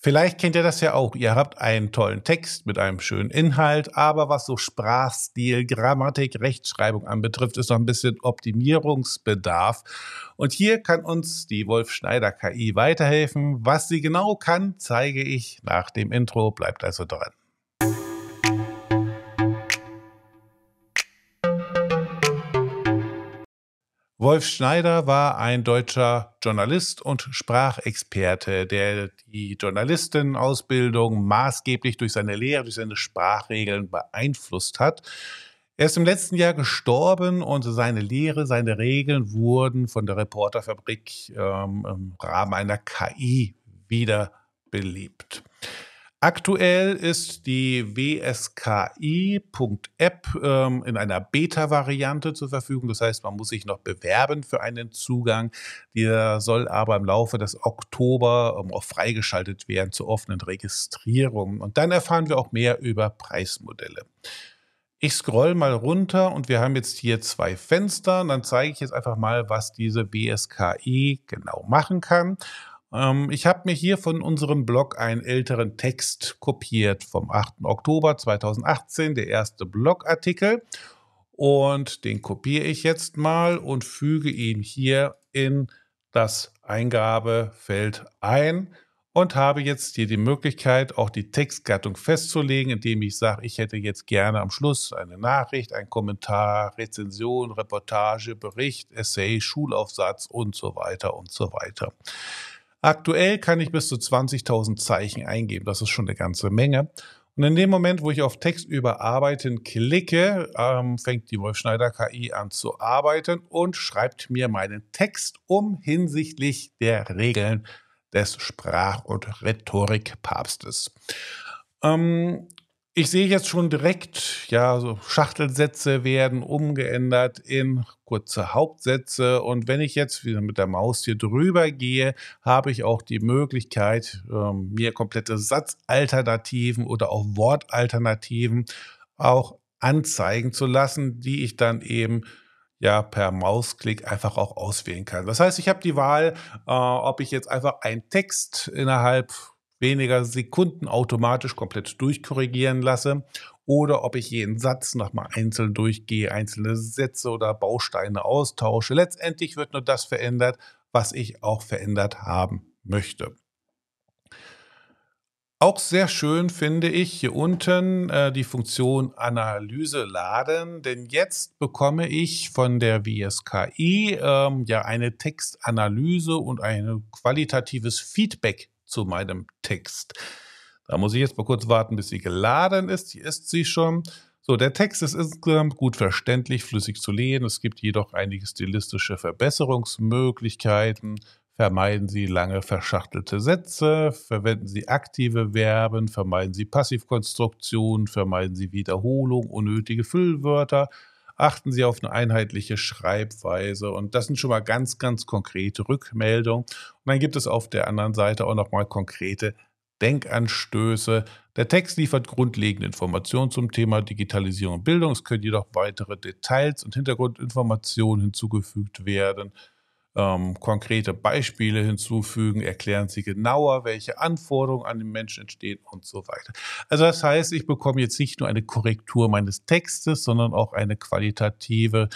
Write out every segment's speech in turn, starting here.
Vielleicht kennt ihr das ja auch. Ihr habt einen tollen Text mit einem schönen Inhalt, aber was so Sprachstil, Grammatik, Rechtschreibung anbetrifft, ist noch ein bisschen Optimierungsbedarf. Und hier kann uns die Wolf Schneider KI weiterhelfen. Was sie genau kann, zeige ich nach dem Intro. Bleibt also dran. Wolf Schneider war ein deutscher Journalist und Sprachexperte, der die Journalistenausbildung maßgeblich durch seine Lehre, durch seine Sprachregeln beeinflusst hat. Er ist im letzten Jahr gestorben und seine Lehre, seine Regeln wurden von der Reporterfabrik ähm, im Rahmen einer KI wiederbelebt. Aktuell ist die wski.app ähm, in einer Beta-Variante zur Verfügung. Das heißt, man muss sich noch bewerben für einen Zugang. Der soll aber im Laufe des Oktober ähm, auch freigeschaltet werden zur offenen Registrierung. Und dann erfahren wir auch mehr über Preismodelle. Ich scroll mal runter und wir haben jetzt hier zwei Fenster. Und dann zeige ich jetzt einfach mal, was diese WSKI genau machen kann. Ähm, ich habe mir hier von unserem Blog einen älteren Text kopiert vom 8. Oktober 2018, der erste Blogartikel. Und den kopiere ich jetzt mal und füge ihn hier in das Eingabefeld ein und habe jetzt hier die Möglichkeit, auch die Textgattung festzulegen, indem ich sage, ich hätte jetzt gerne am Schluss eine Nachricht, einen Kommentar, Rezension, Reportage, Bericht, Essay, Schulaufsatz und so weiter und so weiter. Aktuell kann ich bis zu 20.000 Zeichen eingeben. Das ist schon eine ganze Menge. Und in dem Moment, wo ich auf Text überarbeiten klicke, ähm, fängt die Wolf Schneider KI an zu arbeiten und schreibt mir meinen Text um hinsichtlich der Regeln des Sprach- und Rhetorikpapstes. Ähm, ich sehe jetzt schon direkt, ja, so Schachtelsätze werden umgeändert in kurze Hauptsätze. Und wenn ich jetzt wieder mit der Maus hier drüber gehe, habe ich auch die Möglichkeit, ähm, mir komplette Satzalternativen oder auch Wortalternativen auch anzeigen zu lassen, die ich dann eben ja per Mausklick einfach auch auswählen kann. Das heißt, ich habe die Wahl, äh, ob ich jetzt einfach einen Text innerhalb weniger Sekunden automatisch komplett durchkorrigieren lasse oder ob ich jeden Satz nochmal einzeln durchgehe, einzelne Sätze oder Bausteine austausche. Letztendlich wird nur das verändert, was ich auch verändert haben möchte. Auch sehr schön finde ich hier unten äh, die Funktion Analyse laden, denn jetzt bekomme ich von der WSKI ähm, ja eine Textanalyse und ein qualitatives Feedback zu meinem Text. Da muss ich jetzt mal kurz warten, bis sie geladen ist. Hier ist sie schon. So, der Text ist insgesamt gut verständlich, flüssig zu lesen. Es gibt jedoch einige stilistische Verbesserungsmöglichkeiten. Vermeiden Sie lange verschachtelte Sätze, verwenden Sie aktive Verben, vermeiden Sie Passivkonstruktionen, vermeiden Sie Wiederholung, unnötige Füllwörter, achten Sie auf eine einheitliche Schreibweise. Und das sind schon mal ganz, ganz konkrete Rückmeldungen. Und dann gibt es auf der anderen Seite auch nochmal konkrete Denkanstöße. Der Text liefert grundlegende Informationen zum Thema Digitalisierung und Bildung. Es können jedoch weitere Details und Hintergrundinformationen hinzugefügt werden ähm, konkrete Beispiele hinzufügen, erklären Sie genauer, welche Anforderungen an den Menschen entstehen und so weiter. Also das heißt, ich bekomme jetzt nicht nur eine Korrektur meines Textes, sondern auch eine qualitative,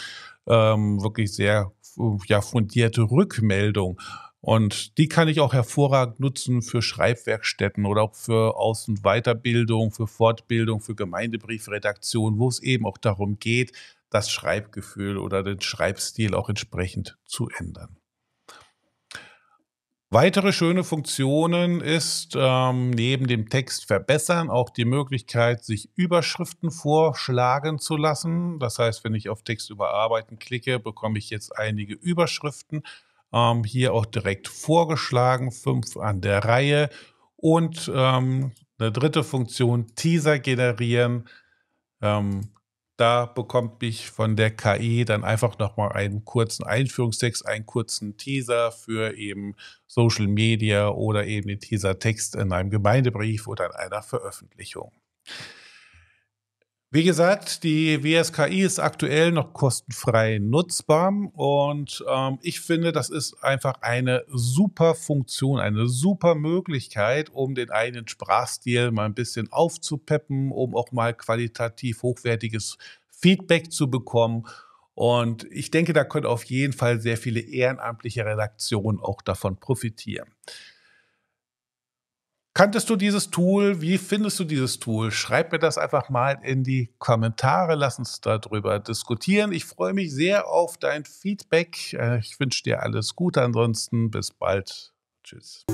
ähm, wirklich sehr äh, ja, fundierte Rückmeldung und die kann ich auch hervorragend nutzen für Schreibwerkstätten oder auch für Aus- und Weiterbildung, für Fortbildung, für Gemeindebriefredaktion, wo es eben auch darum geht, das Schreibgefühl oder den Schreibstil auch entsprechend zu ändern. Weitere schöne Funktionen ist ähm, neben dem Text verbessern auch die Möglichkeit, sich Überschriften vorschlagen zu lassen. Das heißt, wenn ich auf Text überarbeiten klicke, bekomme ich jetzt einige Überschriften ähm, hier auch direkt vorgeschlagen, fünf an der Reihe. Und ähm, eine dritte Funktion, Teaser generieren. Ähm, da bekommt mich von der KI dann einfach nochmal einen kurzen Einführungstext, einen kurzen Teaser für eben Social Media oder eben den Teasertext in einem Gemeindebrief oder in einer Veröffentlichung. Wie gesagt, die WSKI ist aktuell noch kostenfrei nutzbar und ähm, ich finde, das ist einfach eine super Funktion, eine super Möglichkeit, um den eigenen Sprachstil mal ein bisschen aufzupeppen, um auch mal qualitativ hochwertiges Feedback zu bekommen. Und ich denke, da können auf jeden Fall sehr viele ehrenamtliche Redaktionen auch davon profitieren. Kanntest du dieses Tool? Wie findest du dieses Tool? Schreib mir das einfach mal in die Kommentare. Lass uns darüber diskutieren. Ich freue mich sehr auf dein Feedback. Äh, ich wünsche dir alles Gute. Ansonsten bis bald. Tschüss.